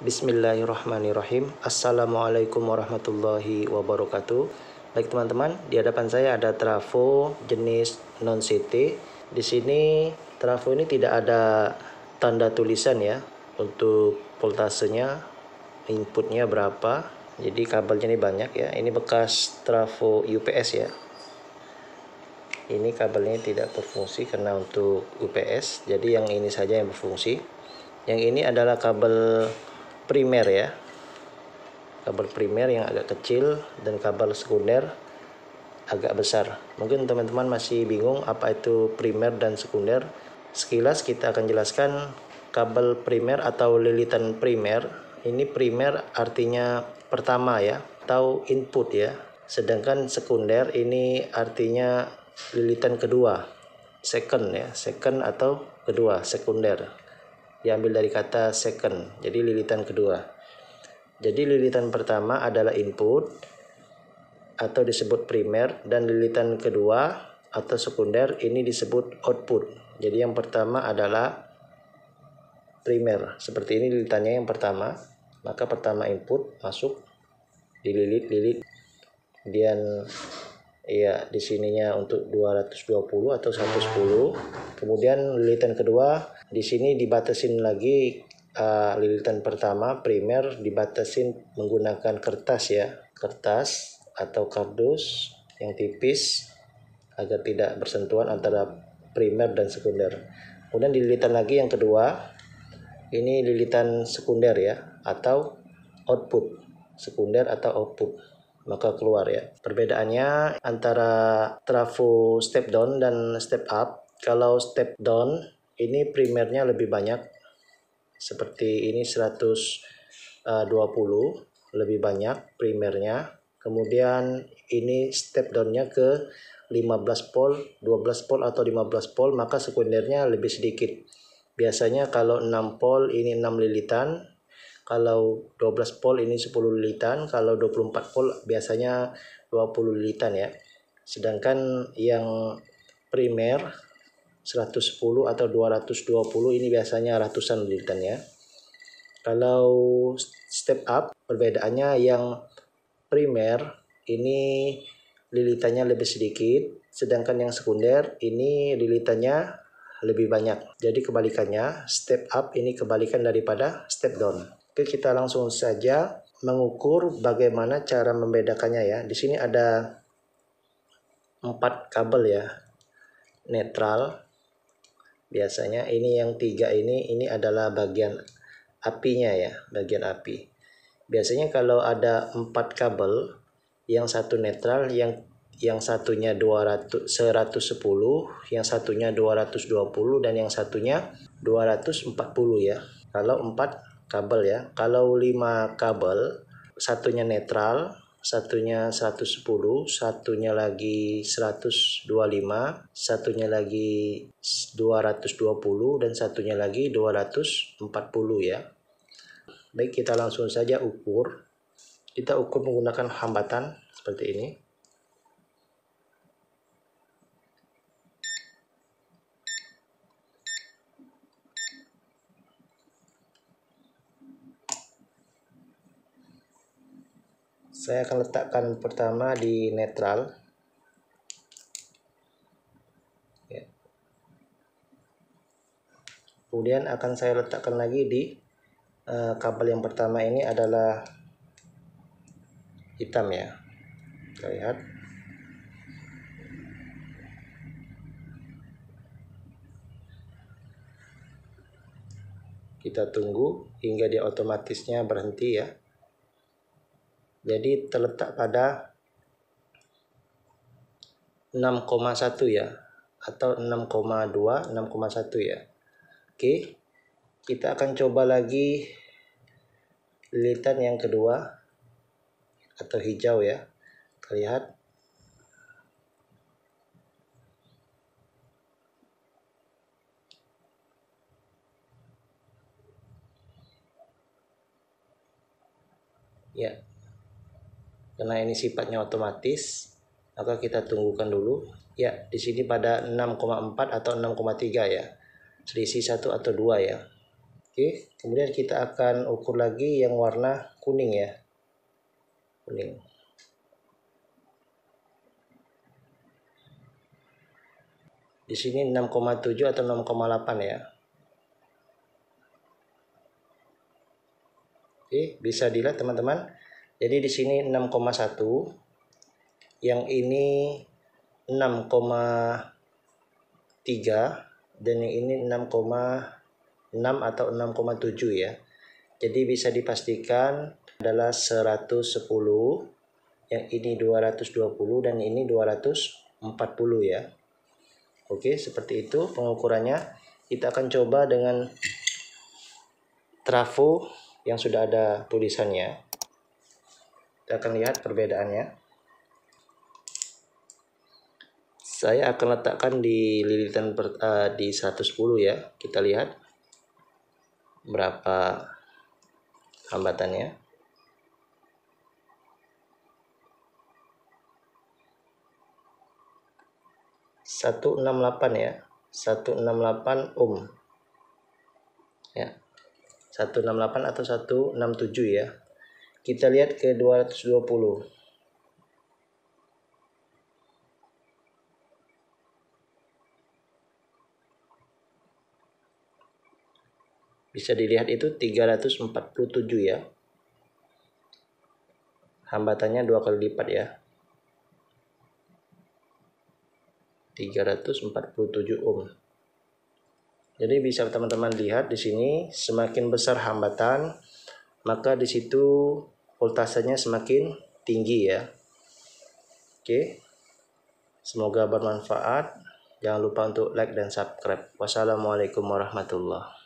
Bismillahirrahmanirrahim. Assalamualaikum warahmatullahi wabarakatuh. Baik teman-teman, di hadapan saya ada trafo jenis non CT. Di sini trafo ini tidak ada tanda tulisan ya untuk voltasenya, inputnya berapa. Jadi kabelnya ini banyak ya. Ini bekas trafo UPS ya. Ini kabelnya tidak berfungsi karena untuk UPS. Jadi yang ini saja yang berfungsi. Yang ini adalah kabel primer ya kabel primer yang agak kecil dan kabel sekunder agak besar mungkin teman-teman masih bingung apa itu primer dan sekunder sekilas kita akan jelaskan kabel primer atau lilitan primer ini primer artinya pertama ya atau input ya sedangkan sekunder ini artinya lilitan kedua second ya second atau kedua sekunder diambil dari kata second, jadi lilitan kedua. Jadi lilitan pertama adalah input atau disebut primer dan lilitan kedua atau sekunder ini disebut output. Jadi yang pertama adalah primer. Seperti ini lilitannya yang pertama, maka pertama input masuk dililit-lilit dan Iya, di sininya untuk 220 atau 110. Kemudian lilitan kedua di sini dibatasin lagi uh, lilitan pertama primer dibatasin menggunakan kertas ya, kertas atau kardus yang tipis agar tidak bersentuhan antara primer dan sekunder. Kemudian di lilitan lagi yang kedua, ini lilitan sekunder ya atau output, sekunder atau output maka keluar ya. Perbedaannya antara trafo step down dan step up. Kalau step down ini primernya lebih banyak. Seperti ini 120 eh, lebih banyak primernya. Kemudian ini step downnya ke 15 volt, 12 pol atau 15 pol maka sekundernya lebih sedikit. Biasanya kalau 6 pol ini 6 lilitan, kalau 12 volt ini 10 lilitan kalau 24 volt biasanya 20 lilitan ya sedangkan yang primer 110 atau 220 ini biasanya ratusan lilitan ya kalau step up perbedaannya yang primer ini lilitannya lebih sedikit sedangkan yang sekunder ini lilitannya lebih banyak. Jadi kebalikannya, step up ini kebalikan daripada step down. Oke, kita langsung saja mengukur bagaimana cara membedakannya ya. Di sini ada empat kabel ya. Netral biasanya ini yang tiga ini ini adalah bagian apinya ya, bagian api. Biasanya kalau ada empat kabel, yang satu netral, yang yang satunya 200 110, yang satunya 220 dan yang satunya 240 ya. Kalau 4 kabel ya. Kalau 5 kabel, satunya netral, satunya 110, satunya lagi 125, satunya lagi 220 dan satunya lagi 240 ya. Baik, kita langsung saja ukur. Kita ukur menggunakan hambatan seperti ini. saya akan letakkan pertama di netral ya. kemudian akan saya letakkan lagi di eh, kabel yang pertama ini adalah hitam ya kita lihat kita tunggu hingga dia otomatisnya berhenti ya jadi terletak pada 6,1 ya atau 6,2 6,1 ya oke kita akan coba lagi lilitan yang kedua atau hijau ya terlihat ya karena ini sifatnya otomatis maka kita tunggukan dulu ya di sini pada 6,4 atau 6,3 ya selisih 1 atau 2 ya oke kemudian kita akan ukur lagi yang warna kuning ya kuning di sini 6,7 atau 6,8 ya oke bisa dilihat teman-teman jadi di sini 6,1. Yang ini 6,3 dan yang ini 6,6 atau 6,7 ya. Jadi bisa dipastikan adalah 110, yang ini 220 dan ini 240 ya. Oke, seperti itu pengukurannya. Kita akan coba dengan trafo yang sudah ada tulisannya. Kita akan lihat perbedaannya. Saya akan letakkan di lilitan per, uh, di 110 ya. Kita lihat berapa hambatannya. satu enam delapan ya satu enam delapan ohm ya satu enam delapan atau satu enam tujuh ya kita lihat ke 220. Bisa dilihat itu 347 ya. Hambatannya dua kali lipat ya. 347 ohm. Jadi bisa teman-teman lihat di sini semakin besar hambatan, maka di situ voltasenya semakin tinggi ya. Oke. Semoga bermanfaat. Jangan lupa untuk like dan subscribe. Wassalamualaikum warahmatullahi